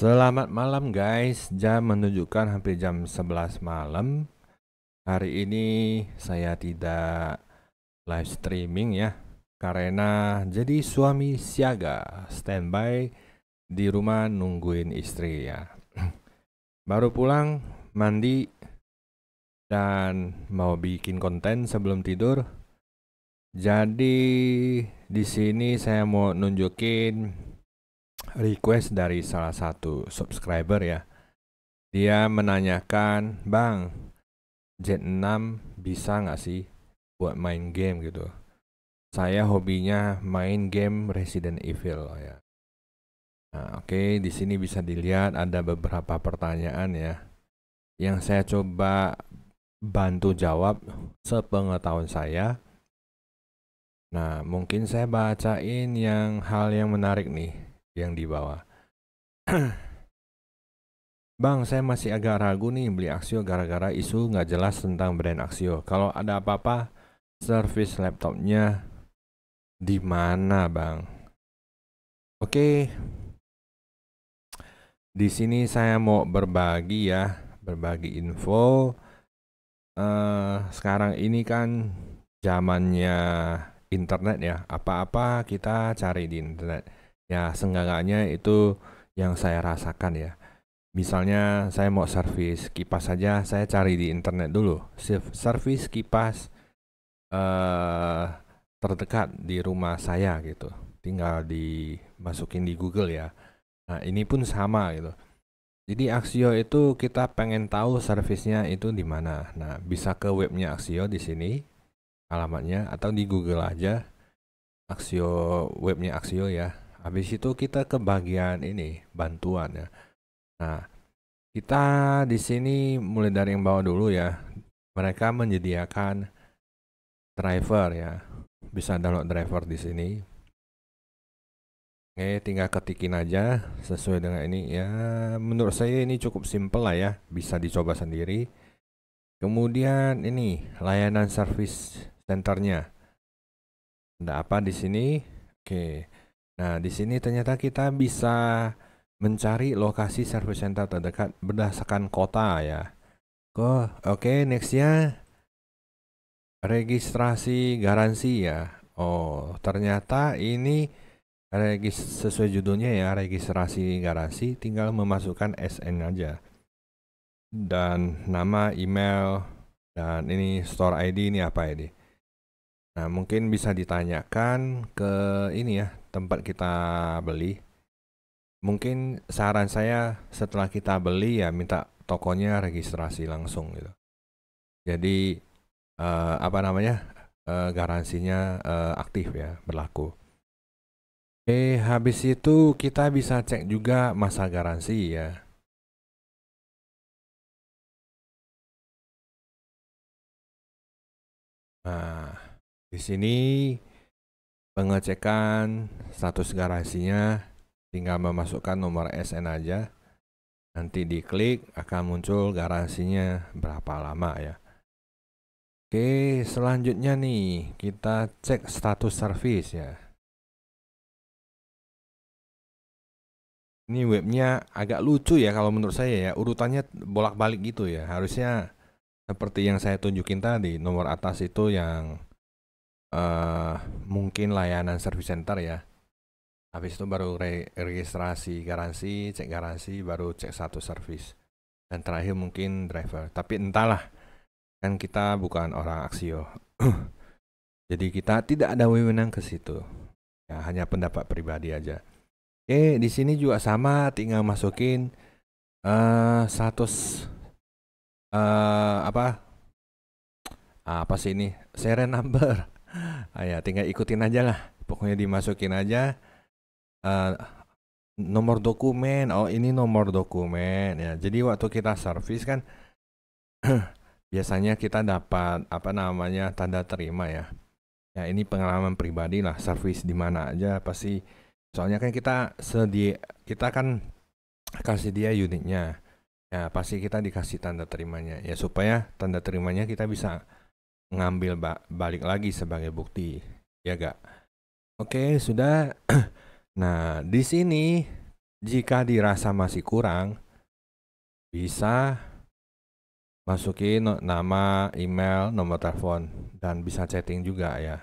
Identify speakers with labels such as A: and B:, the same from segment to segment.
A: Selamat malam guys, jam menunjukkan hampir jam 11 malam Hari ini saya tidak live streaming ya Karena jadi suami siaga standby di rumah nungguin istri ya Baru pulang, mandi dan mau bikin konten sebelum tidur. Jadi di sini saya mau nunjukin request dari salah satu subscriber ya. Dia menanyakan, "Bang, Z6 bisa nggak sih buat main game gitu?" Saya hobinya main game Resident Evil oh ya. Nah, oke, okay, di sini bisa dilihat ada beberapa pertanyaan ya yang saya coba bantu jawab sepengetahuan saya. Nah, mungkin saya bacain yang hal yang menarik nih yang di bawah. Bang, saya masih agak ragu nih beli Axio gara-gara isu nggak jelas tentang brand Axio. Kalau ada apa-apa, service laptopnya di mana, Bang? Oke, di sini saya mau berbagi ya, berbagi info. Uh, sekarang ini kan zamannya internet ya, apa-apa kita cari di internet ya senggangannya itu yang saya rasakan ya misalnya saya mau servis kipas saja saya cari di internet dulu servis kipas eh, terdekat di rumah saya gitu tinggal dimasukin di Google ya nah ini pun sama gitu jadi Axio itu kita pengen tahu servisnya itu di mana nah bisa ke webnya Axio di sini alamatnya atau di Google aja Axio webnya Axio ya habis itu kita ke bagian ini bantuan ya. Nah, kita di sini mulai dari yang bawah dulu ya. Mereka menyediakan driver ya. Bisa download driver di sini. Oke, tinggal ketikin aja sesuai dengan ini ya. Menurut saya ini cukup simple lah ya, bisa dicoba sendiri. Kemudian ini layanan service centernya. Ada apa di sini? Oke. Nah, di sini ternyata kita bisa mencari lokasi service center terdekat berdasarkan kota ya. oke, okay, nextnya registrasi garansi ya. Oh, ternyata ini regis sesuai judulnya ya, registrasi garansi tinggal memasukkan SN aja. Dan nama, email, dan ini store ID ini apa ini? Nah, mungkin bisa ditanyakan ke ini ya, tempat kita beli. Mungkin saran saya setelah kita beli ya minta tokonya registrasi langsung gitu. Jadi uh, apa namanya uh, garansinya uh, aktif ya berlaku. Oke, habis itu kita bisa cek juga masa garansi ya. Nah, di sini pengecekan status garasinya tinggal memasukkan nomor SN aja nanti diklik akan muncul garasinya berapa lama ya Oke selanjutnya nih kita cek status service ya ini webnya agak lucu ya kalau menurut saya ya urutannya bolak-balik gitu ya harusnya seperti yang saya tunjukin tadi nomor atas itu yang uh, mungkin layanan service center ya habis itu baru re registrasi garansi cek garansi baru cek satu service dan terakhir mungkin driver tapi entahlah kan kita bukan orang aksio jadi kita tidak ada wewenang ke situ ya, hanya pendapat pribadi aja oke di sini juga sama tinggal masukin uh, status uh, apa ah, apa sih ini serial number ah, ya, tinggal ikutin aja lah pokoknya dimasukin aja uh, nomor dokumen oh ini nomor dokumen ya jadi waktu kita servis kan biasanya kita dapat apa namanya tanda terima ya ya ini pengalaman pribadi lah servis di mana aja pasti soalnya kan kita sedia kita kan kasih dia unitnya ya pasti kita dikasih tanda terimanya ya supaya tanda terimanya kita bisa ngambil ba balik lagi sebagai bukti ya gak oke sudah nah di sini jika dirasa masih kurang bisa masukin nama email nomor telepon dan bisa chatting juga ya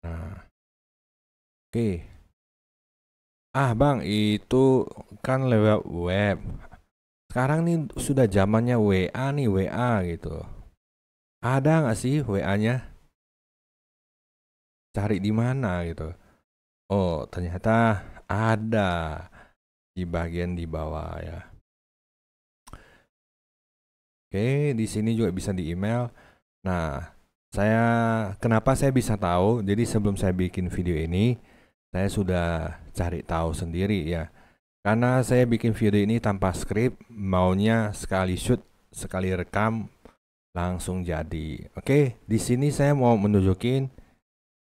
A: nah oke ah bang itu kan lewat web sekarang nih sudah zamannya WA nih WA gitu ada nggak sih WA-nya? Cari di mana gitu. Oh, ternyata ada di bagian di bawah ya. Oke, di sini juga bisa di email. Nah, saya kenapa saya bisa tahu? Jadi sebelum saya bikin video ini, saya sudah cari tahu sendiri ya. Karena saya bikin video ini tanpa skrip, maunya sekali shoot, sekali rekam, langsung jadi. Oke, di sini saya mau menunjukin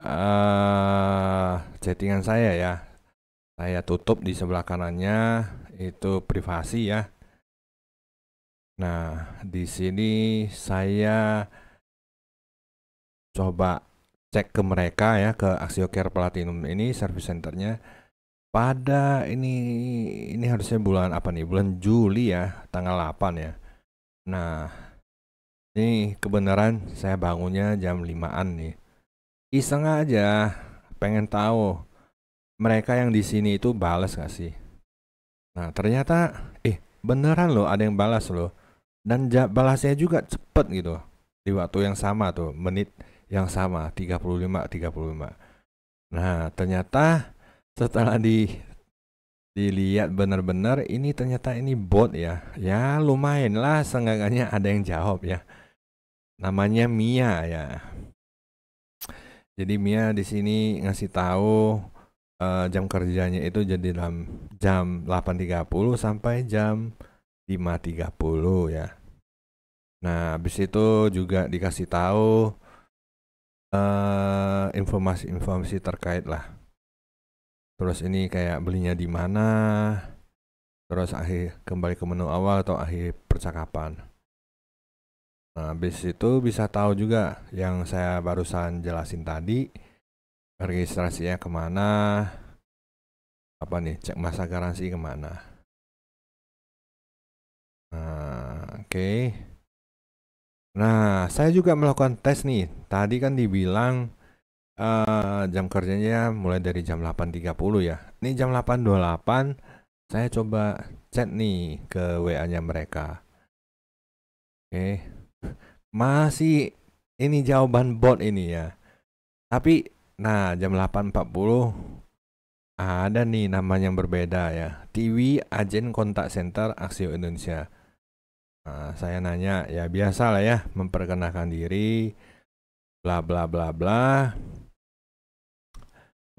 A: uh, chattingan saya ya. Saya tutup di sebelah kanannya itu privasi ya. Nah, di sini saya coba cek ke mereka ya ke Axiocare Platinum ini service centernya pada ini ini harusnya bulan apa nih bulan Juli ya tanggal 8 ya nah Nih, kebenaran saya bangunnya jam 5 nih. Iseng aja, pengen tahu mereka yang di sini itu balas gak sih? Nah, ternyata eh beneran loh ada yang balas loh. Dan balasnya juga cepet gitu. Di waktu yang sama tuh, menit yang sama 35 35. Nah, ternyata setelah di dilihat benar-benar ini ternyata ini bot ya ya lumayan lah seenggaknya ada yang jawab ya namanya Mia ya jadi Mia di sini ngasih tahu uh, jam kerjanya itu jadi dalam jam 8.30 sampai jam 5.30 ya nah habis itu juga dikasih tahu informasi uh, eh, informasi -informasi terkait lah terus ini kayak belinya di mana terus akhir kembali ke menu awal atau akhir percakapan nah habis itu bisa tahu juga yang saya barusan jelasin tadi registrasinya kemana apa nih cek masa garansi kemana nah, oke okay. nah saya juga melakukan tes nih tadi kan dibilang Eh, jam kerjanya mulai dari jam 8.30 ya. Ini jam 8.28 saya coba chat nih ke WA-nya mereka. Oke. Okay. Masih ini jawaban bot ini ya. Tapi nah jam 8.40 ada nih namanya yang berbeda ya. TV Agen Kontak Center Aksio Indonesia. Nah, saya nanya ya biasa lah ya memperkenalkan diri bla bla bla bla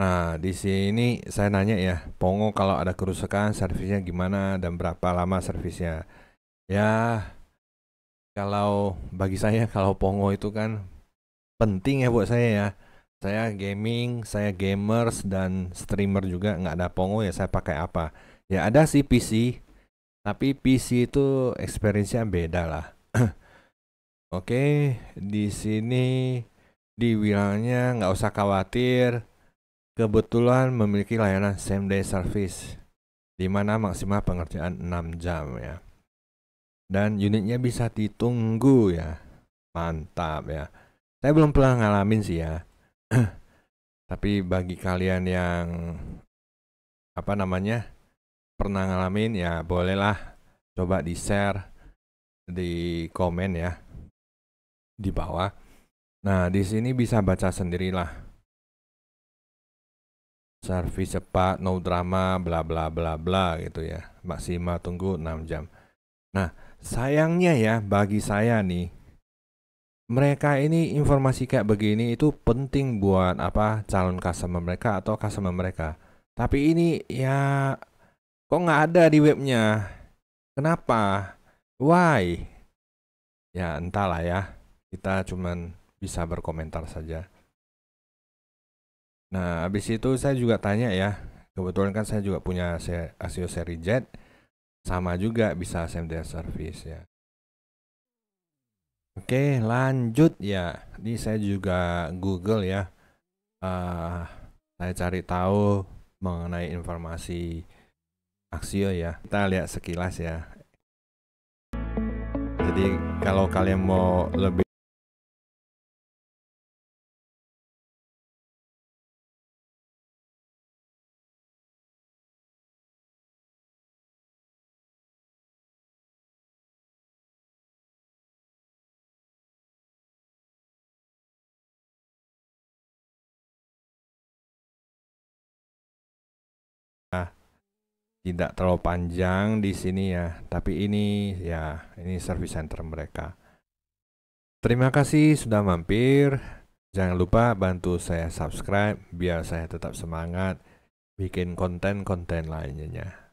A: Nah, di sini saya nanya ya, Pongo kalau ada kerusakan servisnya gimana dan berapa lama servisnya? Ya, kalau bagi saya kalau Pongo itu kan penting ya buat saya ya. Saya gaming, saya gamers dan streamer juga nggak ada Pongo ya saya pakai apa? Ya ada sih PC, tapi PC itu experience-nya beda lah. Oke, di sini dibilangnya nggak usah khawatir kebetulan memiliki layanan same day service di mana maksimal pengerjaan 6 jam ya. Dan unitnya bisa ditunggu ya. Mantap ya. Saya belum pernah ngalamin sih ya. Tapi bagi kalian yang apa namanya pernah ngalamin ya bolehlah coba di share di komen ya di bawah. Nah, di sini bisa baca sendirilah servis cepat, no drama, bla bla bla bla gitu ya. Maksimal tunggu 6 jam. Nah, sayangnya ya bagi saya nih mereka ini informasi kayak begini itu penting buat apa calon customer mereka atau customer mereka. Tapi ini ya kok nggak ada di webnya. Kenapa? Why? Ya entahlah ya. Kita cuman bisa berkomentar saja. Nah, habis itu saya juga tanya ya. Kebetulan kan saya juga punya ASIO seri jet. Sama juga bisa SMD service ya. Oke, lanjut ya. Ini saya juga Google ya. Uh, saya cari tahu mengenai informasi Axio ya. Kita lihat sekilas ya. Jadi kalau kalian mau lebih tidak terlalu panjang di sini ya, tapi ini ya, ini service center mereka. Terima kasih sudah mampir. Jangan lupa bantu saya subscribe biar saya tetap semangat bikin konten-konten lainnya.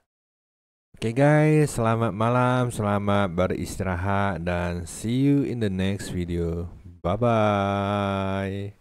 A: Oke okay guys, selamat malam, selamat beristirahat dan see you in the next video. Bye bye.